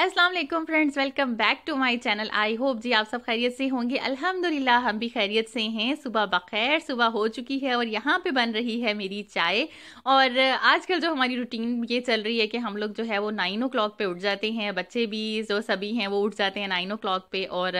अस्सलाम वालेकुम friends welcome back to my channel I hope जी आप सब खैरियत से होंगे अल्हम्दुलिल्लाह हम भी खैरियत से हैं सुबह बखैर सुबह हो चुकी है और यहाँ पे बन रही है मेरी चाय और आजकल जो हमारी रूटीन ये चल रही है कि हम लोग जो है वो नाइन ओ पे उठ जाते हैं बच्चे भी जो सभी हैं वो उठ जाते हैं नाइन ओ पे और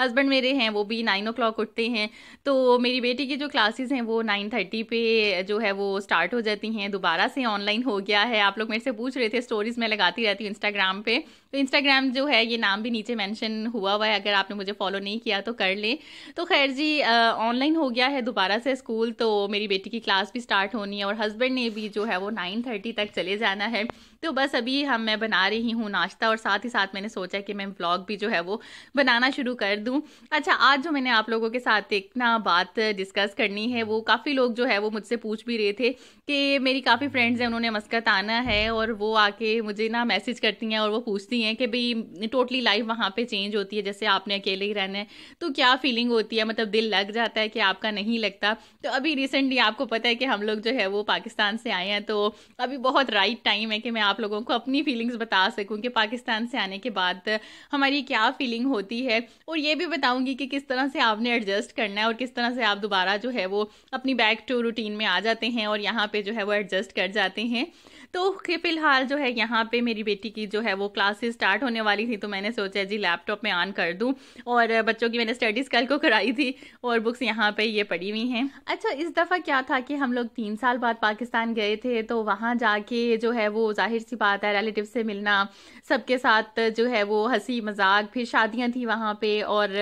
हस्बैंड मेरे हैं वो भी नाइन ओ उठते हैं तो मेरी बेटी की जो क्लासेज हैं वो नाइन थर्टी पे जो है वो स्टार्ट हो जाती हैं दोबारा से ऑनलाइन हो गया है आप लोग मेरे से पूछ रहे थे स्टोरीज में लगाती रहती हूँ इंस्टाग्राम पर तो इंस्टाग्राम जो है ये नाम भी नीचे मेंशन हुआ हुआ है अगर आपने मुझे फॉलो नहीं किया तो कर लें तो खैर जी ऑनलाइन हो गया है दोबारा से स्कूल तो मेरी बेटी की क्लास भी स्टार्ट होनी है और हस्बैंड ने भी जो है वो नाइन थर्टी तक चले जाना है तो बस अभी हम मैं बना रही हूँ नाश्ता और साथ ही साथ मैंने सोचा कि मैं व्लॉग भी जो है वो बनाना शुरू कर दूँ अच्छा आज जो मैंने आप लोगों के साथ एक ना बात डिस्कस करनी है वो काफ़ी लोग जो है वो मुझसे पूछ भी रहे थे कि मेरी काफ़ी फ्रेंड्स हैं उन्होंने मस्कत आना है और वो आके मुझे ना मैसेज करती हैं और वो पूछती हैं कि भाई टोटली लाइफ वहाँ पर चेंज होती है जैसे आपने अकेले ही रहना है तो क्या फीलिंग होती है मतलब दिल लग जाता है कि आपका नहीं लगता तो अभी रिसेंटली आपको पता है कि हम लोग जो है वो पाकिस्तान से आए हैं तो अभी बहुत राइट टाइम है कि मैं आप आप लोगों को अपनी फीलिंग्स बता सकूँ कि पाकिस्तान से आने के बाद हमारी क्या फीलिंग होती है और ये भी बताऊंगी कि किस तरह से आपने एडजस्ट करना है और किस तरह से आप दोबारा जो है वो अपनी बैक टू रूटीन में आ जाते हैं और यहाँ पर जो है वो एडजस्ट कर जाते हैं तो फिलहाल जो है यहाँ पे मेरी बेटी की जो है वो क्लासेस स्टार्ट होने वाली थी तो मैंने सोचा जी लैपटॉप में ऑन कर दूँ और बच्चों की मैंने स्टडीज़ कल को कराई थी और बुक्स यहाँ पे ये पड़ी हुई हैं अच्छा इस दफ़ा क्या था कि हम लोग तीन साल बाद पाकिस्तान गए थे तो वहाँ जाके जो है वो जाहिर जाहिर सी बात है रिलेटिव से मिलना सबके साथ जो है वो हंसी मजाक फिर शादियां थी वहां पे और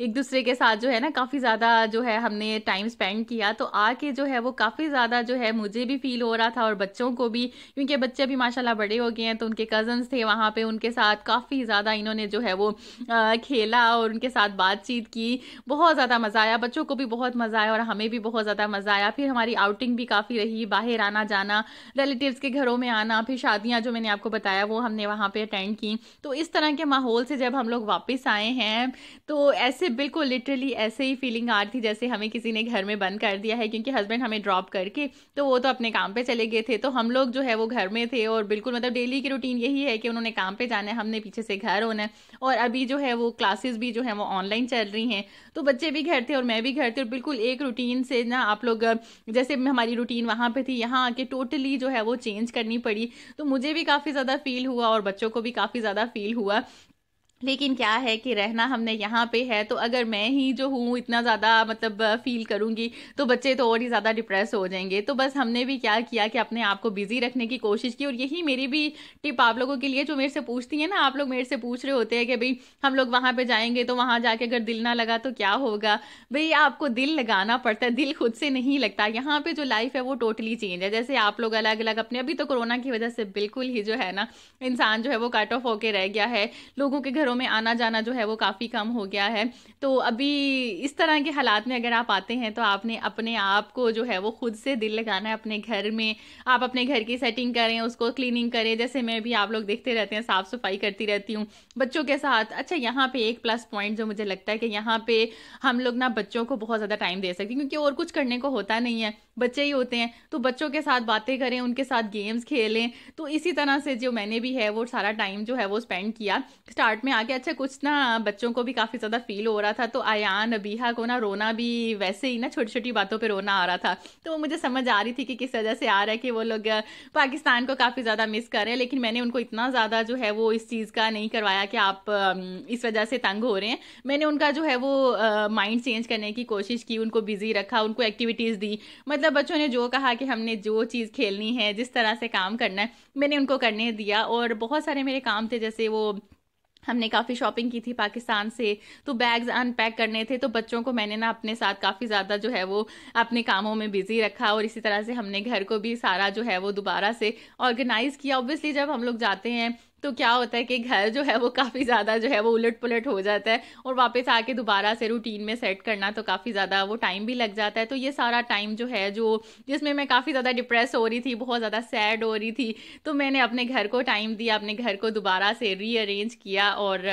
एक दूसरे के साथ जो है ना काफ़ी ज़्यादा जो है हमने टाइम स्पेंड किया तो आके जो है वो काफ़ी ज़्यादा जो है मुझे भी फील हो रहा था और बच्चों को भी क्योंकि बच्चे भी माशाल्लाह बड़े हो गए हैं तो उनके कजन थे वहां पे उनके साथ काफ़ी ज़्यादा इन्होंने जो है वो खेला और उनके साथ बातचीत की बहुत ज़्यादा मज़ा आया बच्चों को भी बहुत मज़ा आया और हमें भी बहुत ज़्यादा मज़ा आया फिर हमारी आउटिंग भी काफ़ी रही बाहर आना जाना रिलेटिव्स के घरों में आना फिर शादियाँ जो मैंने आपको बताया वो हमने वहाँ पे अटेंड की तो इस तरह के माहौल से जब हम लोग वापस आए हैं तो ऐसे बिल्कुल लिटरली ऐसे ही फीलिंग आ रही थी जैसे हमें किसी ने घर में बंद कर दिया है क्योंकि हस्बैंड हमें ड्रॉप करके तो वो तो अपने काम पे चले गए थे तो हम लोग जो है वो घर में थे और बिल्कुल मतलब डेली की रूटीन यही है कि उन्होंने काम पे जाना है हमने पीछे से घर होना है और अभी जो है वो क्लासेस भी जो है वो ऑनलाइन चल रही हैं तो बच्चे भी घर थे और मैं भी घर थी और बिल्कुल एक रूटीन से ना आप लोग जैसे हमारी रूटीन वहाँ पर थी यहाँ आके टोटली जो है वो चेंज करनी पड़ी तो तो मुझे भी काफ़ी ज़्यादा फील हुआ और बच्चों को भी काफ़ी ज़्यादा फील हुआ लेकिन क्या है कि रहना हमने यहाँ पे है तो अगर मैं ही जो हूँ इतना ज़्यादा मतलब फील करूँगी तो बच्चे तो और ही ज़्यादा डिप्रेस हो जाएंगे तो बस हमने भी क्या किया कि अपने आप को बिज़ी रखने की कोशिश की और यही मेरी भी टिप आप लोगों के लिए जो मेरे से पूछती है ना आप लोग मेरे से पूछ रहे होते हैं कि भाई हम लोग वहाँ पर जाएंगे तो वहाँ जाके अगर दिल ना लगा तो क्या होगा भाई आपको दिल लगाना पड़ता है दिल खुद से नहीं लगता यहाँ पर जो लाइफ है वो टोटली चेंज है जैसे आप लोग अलग अलग अपने अभी तो कोरोना की वजह से बिल्कुल ही जो है ना इंसान जो है वो कट ऑफ होके रह गया है लोगों के घरों घरों में आना जाना जो है वो काफ़ी कम हो गया है तो अभी इस तरह के हालात में अगर आप आते हैं तो आपने अपने आप को जो है वो खुद से दिल लगाना है अपने घर में आप अपने घर की सेटिंग करें उसको क्लीनिंग करें जैसे मैं भी आप लोग देखते रहते हैं साफ़ सफाई करती रहती हूँ बच्चों के साथ अच्छा यहाँ पे एक प्लस पॉइंट जो मुझे लगता है कि यहाँ पे हम लोग ना बच्चों को बहुत ज़्यादा टाइम दे सकते हैं क्योंकि और कुछ करने को होता नहीं है बच्चे ही होते हैं तो बच्चों के साथ बातें करें उनके साथ गेम्स खेलें तो इसी तरह से जो मैंने भी है वो सारा टाइम जो है वो स्पेंड किया स्टार्ट में आके अच्छा कुछ ना बच्चों को भी काफ़ी ज़्यादा फील हो रहा था तो आयान अबीहा को ना रोना भी वैसे ही ना छोटी छोटी बातों पर रोना आ रहा था तो वो मुझे समझ आ रही थी कि किस वजह से आ रहा है कि वो लोग पाकिस्तान को काफ़ी ज़्यादा मिस कर रहे हैं लेकिन मैंने उनको इतना ज़्यादा जो है वो इस चीज़ का नहीं करवाया कि आप इस वजह से तंग हो रहे हैं मैंने उनका जो है वो माइंड चेंज करने की कोशिश की उनको बिजी रखा उनको एक्टिविटीज़ दी मतलब मतलब बच्चों ने जो कहा कि हमने जो चीज़ खेलनी है जिस तरह से काम करना है मैंने उनको करने दिया और बहुत सारे मेरे काम थे जैसे वो हमने काफ़ी शॉपिंग की थी पाकिस्तान से तो बैग्स अनपैक करने थे तो बच्चों को मैंने ना अपने साथ काफ़ी ज़्यादा जो है वो अपने कामों में बिजी रखा और इसी तरह से हमने घर को भी सारा जो है वो दोबारा से ऑर्गेनाइज़ किया ऑब्वियसली जब हम लोग जाते हैं तो क्या होता है कि घर जो है वो काफ़ी ज़्यादा जो है वो उलट पुलट हो जाता है और वापस आके दोबारा से रूटीन में सेट करना तो काफ़ी ज़्यादा वो टाइम भी लग जाता है तो ये सारा टाइम जो है जो जिसमें मैं काफ़ी ज़्यादा डिप्रेस हो रही थी बहुत ज़्यादा सैड हो रही थी तो मैंने अपने घर को टाइम दिया अपने घर को दोबारा से रीअरेंज किया और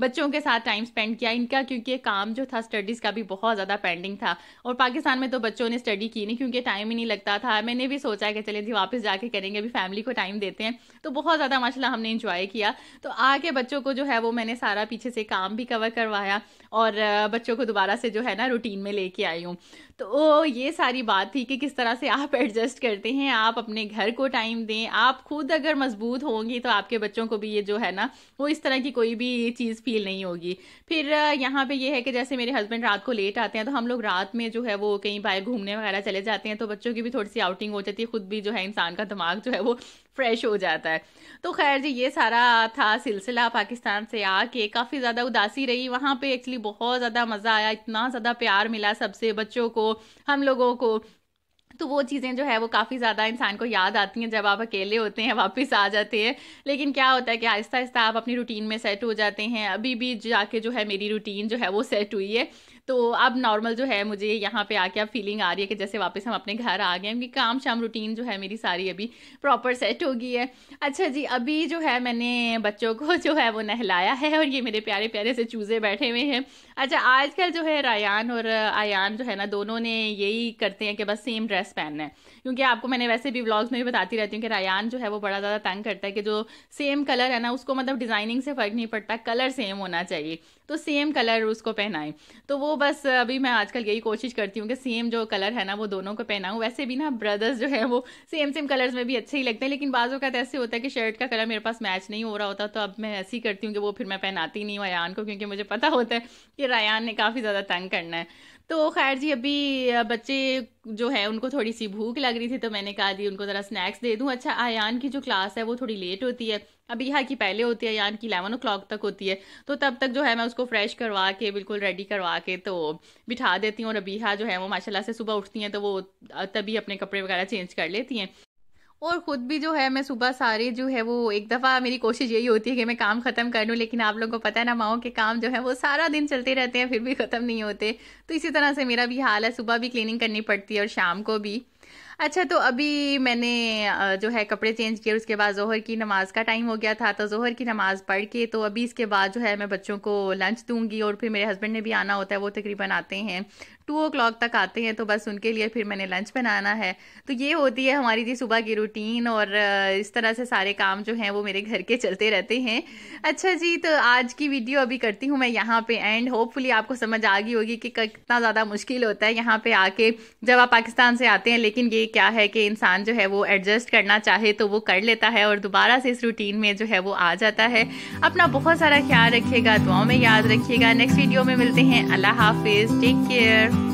बच्चों के साथ टाइम स्पेंड किया इनका क्योंकि काम जो था स्टडीज़ का भी बहुत ज़्यादा पेंडिंग था और पाकिस्तान में तो बच्चों ने स्टडी की नहीं क्योंकि टाइम ही नहीं लगता था मैंने भी सोचा कि चले जी वापस जाके करेंगे अभी फैमिली को टाइम देते हैं तो बहुत ज़्यादा माशाला हमने इंजॉय इंजॉय किया तो आके बच्चों को जो है वो मैंने सारा पीछे से काम भी कवर करवाया और बच्चों को दोबारा से जो है ना रूटीन में लेके आई हूँ तो ये सारी बात थी कि किस तरह से आप एडजस्ट करते हैं आप अपने घर को टाइम दें आप खुद अगर मजबूत होंगी तो आपके बच्चों को भी ये जो है ना वो इस तरह की कोई भी चीज़ फील नहीं होगी फिर यहाँ पे ये है कि जैसे मेरे हस्बैंड रात को लेट आते हैं तो हम लोग रात में जो है वो कहीं बाहर घूमने वगैरह चले जाते हैं तो बच्चों की भी थोड़ी सी आउटिंग हो जाती है खुद भी जो है इंसान का दिमाग जो है वो फ्रेश हो जाता है तो खैर जी ये सारा था सिलसिला पाकिस्तान से आके काफ़ी ज़्यादा उदासी रही वहाँ पे एक्चुअली बहुत ज़्यादा मज़ा आया इतना ज़्यादा प्यार मिला सबसे बच्चों को हम लोगों को तो वो चीज़ें जो है वो काफ़ी ज़्यादा इंसान को याद आती हैं जब आप अकेले होते हैं वापस आ जाते हैं लेकिन क्या होता है कि आहिस्ता आहिस्ता आप अपनी रूटीन में सेट हो जाते हैं अभी भी जाके जो है मेरी रूटीन जो है वो सेट हुई है तो अब नॉर्मल जो है मुझे यहाँ पे आके अब फीलिंग आ रही है कि जैसे वापस हम अपने घर आ गए हैं क्योंकि काम शाम रूटीन जो है मेरी सारी अभी प्रॉपर सेट हो गई है अच्छा जी अभी जो है मैंने बच्चों को जो है वो नहलाया है और ये मेरे प्यारे प्यारे से चूज़े बैठे हुए हैं अच्छा आजकल जो है रायान और आयान जो है ना दोनों ने यही करते हैं कि बस सेम ड्रेस पहनना है क्योंकि आपको मैंने वैसे भी ब्लॉग्स में भी बताती रहती हूँ कि रायान जो है वो बड़ा ज़्यादा तंग करता है कि जो सेम कलर है ना उसको मतलब डिज़ाइनिंग से फ़र्क नहीं पड़ता कलर सेम होना चाहिए तो सेम कलर उसको पहनाएं तो वो बस अभी मैं आजकल यही कोशिश करती हूँ कि सेम जो कलर है ना वो दोनों को पहनाऊँ वैसे भी ना ब्रदर्स जो है वो सेम सेम कलर्स में भी अच्छे ही लगते हैं लेकिन बाजू का तो ऐसे होता है कि शर्ट का कलर मेरे पास मैच नहीं हो रहा होता तो अब मैं ऐसे ही करती हूँ कि वो फिर मैं पहनाती नहीं हूँ रयान को क्योंकि मुझे पता होता है कि रयान ने काफ़ी ज़्यादा तंग करना है तो खैर जी अभी बच्चे जो है उनको थोड़ी सी भूख लग रही थी तो मैंने कहा जी उनको ज़रा स्नैक्स दे दूँ अच्छा आयान की जो क्लास है वो थोड़ी लेट होती है अभी यहाँ की पहले होती है आयान की इलेवन ओ तक होती है तो तब तक जो है मैं उसको फ्रेश करवा के बिल्कुल रेडी करवा के तो बिठा देती हूँ और अबीहा जो है वो माशाल्लाह से सुबह उठती हैं तो वो तभी अपने कपड़े वगैरह चेंज कर लेती हैं और ख़ुद भी जो है मैं सुबह सारी जो है वो एक दफ़ा मेरी कोशिश यही होती है कि मैं काम ख़त्म कर लूँ लेकिन आप लोगों को पता है ना माओ के काम जो है वो सारा दिन चलते रहते हैं फिर भी ख़त्म नहीं होते तो इसी तरह से मेरा भी हाल है सुबह भी क्लीनिंग करनी पड़ती है और शाम को भी अच्छा तो अभी मैंने जो है कपड़े चेंज किए उसके बाद जोहर की नमाज़ का टाइम हो गया था तो जोहर की नमाज़ पढ़ के तो अभी इसके बाद जो है मैं बच्चों को लंच दूंगी और फिर मेरे हस्बैंड ने भी आना होता है वो तकरीबन आते हैं टू ओ क्लाक तक आते हैं तो बस उनके लिए फिर मैंने लंच बनाना है तो ये होती है हमारी जी सुबह की रूटीन और इस तरह से सारे काम जो हैं वो मेरे घर के चलते रहते हैं अच्छा जी तो आज की वीडियो अभी करती हूँ मैं यहाँ पे एंड होपफुली आपको समझ आ गई होगी कि कितना ज़्यादा मुश्किल होता है यहाँ पे आके जब आप पाकिस्तान से आते हैं लेकिन ये क्या है कि इंसान जो है वो एडजस्ट करना चाहे तो वो कर लेता है और दोबारा से इस रूटीन में जो है वो आ जाता है अपना बहुत सारा ख्याल रखिएगा दुआओं में याद रखिएगा नेक्स्ट वीडियो में मिलते हैं अल्लाह हाफिज़ टेक केयर